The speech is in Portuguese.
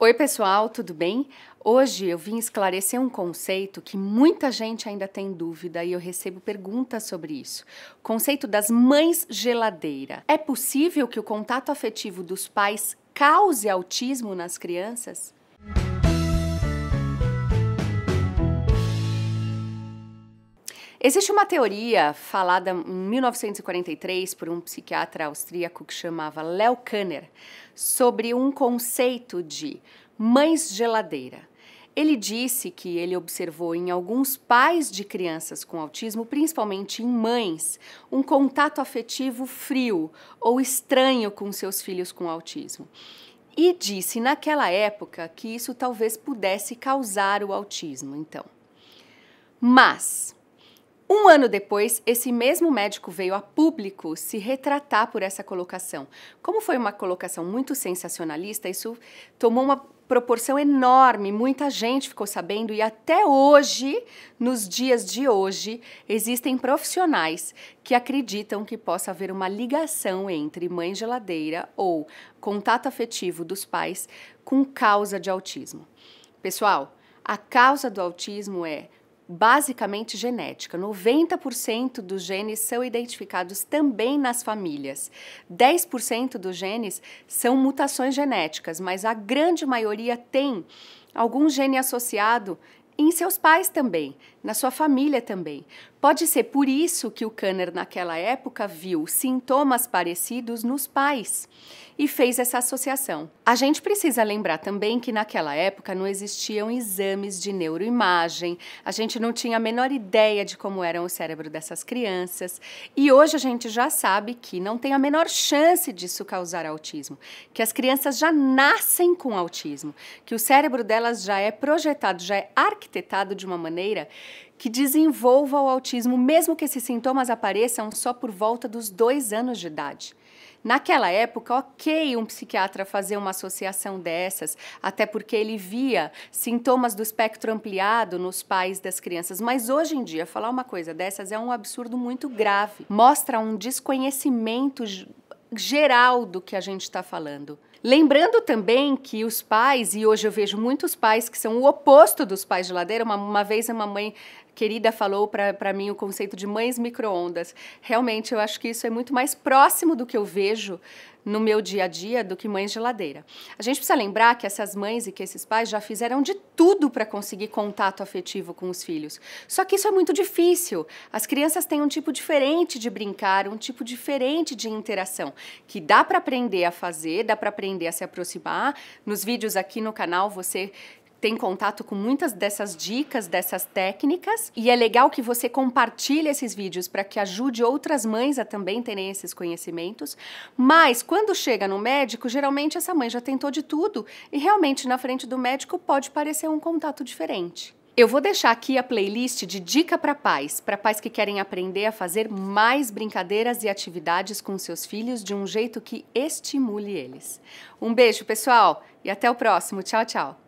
Oi, pessoal, tudo bem? Hoje eu vim esclarecer um conceito que muita gente ainda tem dúvida e eu recebo perguntas sobre isso. O conceito das mães geladeira. É possível que o contato afetivo dos pais cause autismo nas crianças? Existe uma teoria falada em 1943 por um psiquiatra austríaco que chamava Leo Kanner sobre um conceito de mães geladeira. Ele disse que ele observou em alguns pais de crianças com autismo, principalmente em mães, um contato afetivo frio ou estranho com seus filhos com autismo. E disse naquela época que isso talvez pudesse causar o autismo, então. Mas um ano depois, esse mesmo médico veio a público se retratar por essa colocação. Como foi uma colocação muito sensacionalista, isso tomou uma proporção enorme, muita gente ficou sabendo e até hoje, nos dias de hoje, existem profissionais que acreditam que possa haver uma ligação entre mãe geladeira ou contato afetivo dos pais com causa de autismo. Pessoal, a causa do autismo é basicamente genética. 90% dos genes são identificados também nas famílias. 10% dos genes são mutações genéticas, mas a grande maioria tem algum gene associado em seus pais também, na sua família também. Pode ser por isso que o Kanner, naquela época, viu sintomas parecidos nos pais e fez essa associação. A gente precisa lembrar também que naquela época não existiam exames de neuroimagem, a gente não tinha a menor ideia de como era o cérebro dessas crianças e hoje a gente já sabe que não tem a menor chance disso causar autismo, que as crianças já nascem com autismo, que o cérebro delas já é projetado, já é arquitetado de uma maneira que desenvolva o autismo, mesmo que esses sintomas apareçam só por volta dos dois anos de idade. Naquela época, ok um psiquiatra fazer uma associação dessas, até porque ele via sintomas do espectro ampliado nos pais das crianças, mas hoje em dia, falar uma coisa dessas é um absurdo muito grave. Mostra um desconhecimento geral do que a gente está falando. Lembrando também que os pais, e hoje eu vejo muitos pais que são o oposto dos pais de ladeira, uma, uma vez uma mãe querida falou para mim o conceito de mães microondas. Realmente, eu acho que isso é muito mais próximo do que eu vejo no meu dia a dia do que mães geladeira. A gente precisa lembrar que essas mães e que esses pais já fizeram de tudo para conseguir contato afetivo com os filhos. Só que isso é muito difícil. As crianças têm um tipo diferente de brincar, um tipo diferente de interação, que dá para aprender a fazer, dá para aprender a se aproximar. Nos vídeos aqui no canal você tem contato com muitas dessas dicas, dessas técnicas, e é legal que você compartilhe esses vídeos para que ajude outras mães a também terem esses conhecimentos. Mas quando chega no médico, geralmente essa mãe já tentou de tudo e realmente na frente do médico pode parecer um contato diferente. Eu vou deixar aqui a playlist de dica para pais, para pais que querem aprender a fazer mais brincadeiras e atividades com seus filhos de um jeito que estimule eles. Um beijo, pessoal, e até o próximo. Tchau, tchau.